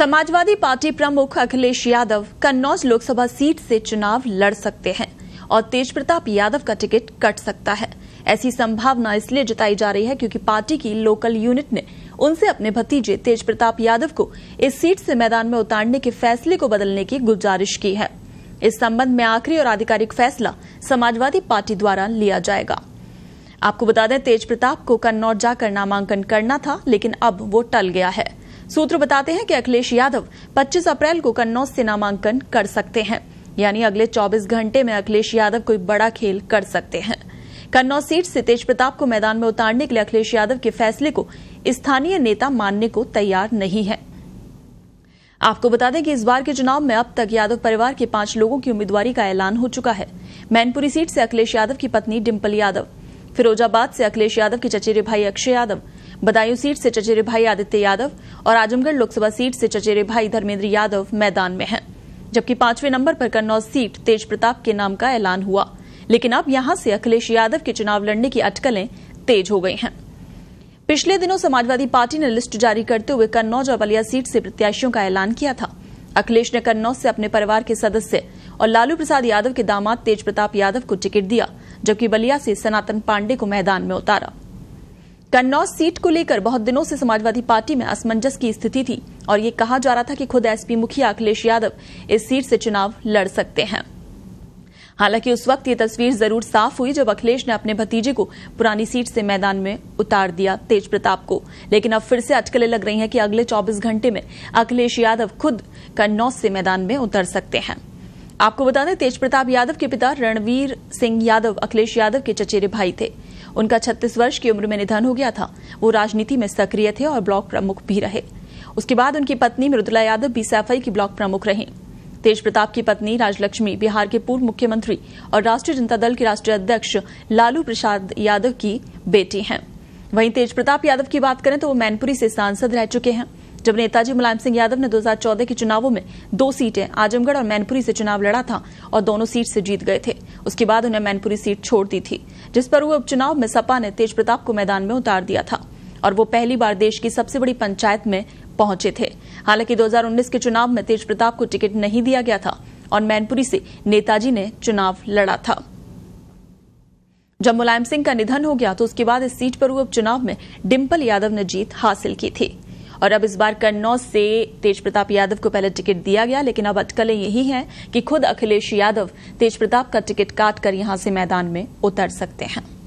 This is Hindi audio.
समाजवादी पार्टी प्रमुख अखिलेश यादव कन्नौज लोकसभा सीट से चुनाव लड़ सकते हैं और तेज प्रताप यादव का टिकट कट सकता है ऐसी संभावना इसलिए जताई जा रही है क्योंकि पार्टी की लोकल यूनिट ने उनसे अपने भतीजे तेज प्रताप यादव को इस सीट से मैदान में उतारने के फैसले को बदलने की गुजारिश की है इस संबंध में आखिरी और आधिकारिक फैसला समाजवादी पार्टी द्वारा लिया जाएगा आपको बता दें तेज प्रताप को कन्नौज जाकर नामांकन करना था लेकिन अब वो टल गया है सूत्र बताते हैं कि अखिलेश यादव 25 अप्रैल को कन्नौज से नामांकन कर सकते हैं यानी अगले 24 घंटे में अखिलेश यादव कोई बड़ा खेल कर सकते हैं कन्नौज सीट से तेज प्रताप को मैदान में उतारने के लिए अखिलेश यादव के फैसले को स्थानीय नेता मानने को तैयार नहीं है आपको बता दें कि इस बार के चुनाव में अब तक यादव परिवार के पांच लोगों की उम्मीदवारी का ऐलान हो चुका है मैनपुरी सीट से अखिलेश यादव की पत्नी डिम्पल यादव फिरोजाबाद से अखिलेश यादव के चचेरे भाई अक्षय यादव बदायूं सीट से चचेरे भाई आदित्य यादव और आजमगढ़ लोकसभा सीट से चचेरे भाई धर्मेंद्र यादव मैदान में हैं जबकि पांचवें नंबर पर कन्नौज सीट तेज प्रताप के नाम का ऐलान हुआ लेकिन अब यहां से अखिलेश यादव के चुनाव लड़ने की अटकलें तेज हो गई हैं पिछले दिनों समाजवादी पार्टी ने लिस्ट जारी करते हुए कन्नौज और बलिया सीट से प्रत्याशियों का ऐलान किया था अखिलेश ने कन्नौज से अपने परिवार के सदस्य और लालू प्रसाद यादव के दामाद तेज प्रताप यादव को टिकट दिया जबकि बलिया से सनातन पांडे को मैदान में उतारा कन्नौज सीट को लेकर बहुत दिनों से समाजवादी पार्टी में असमंजस की स्थिति थी और ये कहा जा रहा था कि खुद एसपी मुखिया अखिलेश यादव इस सीट से चुनाव लड़ सकते हैं हालांकि उस वक्त ये तस्वीर जरूर साफ हुई जब अखिलेश ने अपने भतीजे को पुरानी सीट से मैदान में उतार दिया तेज प्रताप को लेकिन अब फिर से अटकलें लग रही हैं कि अगले 24 घंटे में अखिलेश यादव खुद कन्नौज से मैदान में उतर सकते हैं आपको बता दें तेज प्रताप यादव के पिता रणवीर सिंह यादव अखिलेश यादव के चचेरे भाई थे उनका छत्तीस वर्ष की उम्र में निधन हो गया था वो राजनीति में सक्रिय थे और ब्लॉक प्रमुख भी रहे उसके बाद उनकी पत्नी मृदुला यादव सैफई की ब्लॉक प्रमुख रही तेज प्रताप की पत्नी राजलक्ष्मी बिहार के पूर्व मुख्यमंत्री और राष्ट्रीय जनता दल के राष्ट्रीय अध्यक्ष लालू प्रसाद यादव की बेटी हैं वहीं तेज प्रताप यादव की बात करें तो वो मैनपुरी से सांसद रह चुके हैं जब नेताजी मुलायम सिंह यादव ने 2014 के चुनावों में दो सीटें आजमगढ़ और मैनपुरी से चुनाव लड़ा था और दोनों सीट से जीत गए थे उसके बाद उन्हें मैनपुरी सीट छोड़ दी थी जिस पर हुए उपचुनाव में सपा ने तेज प्रताप को मैदान में उतार दिया था और वो पहली बार देश की सबसे बड़ी पंचायत में पहुंचे थे हालांकि 2019 के चुनाव में तेज प्रताप को टिकट नहीं दिया गया था और मैनपुरी से नेताजी ने चुनाव लड़ा था जब मुलायम सिंह का निधन हो गया तो उसके बाद इस सीट पर हुए उपचुनाव में डिम्पल यादव ने जीत हासिल की थी और अब इस बार कन्नौज से तेज प्रताप यादव को पहले टिकट दिया गया लेकिन अब अटकलें यही हैं कि खुद अखिलेश यादव तेज प्रताप का टिकट काटकर यहां से मैदान में उतर सकते हैं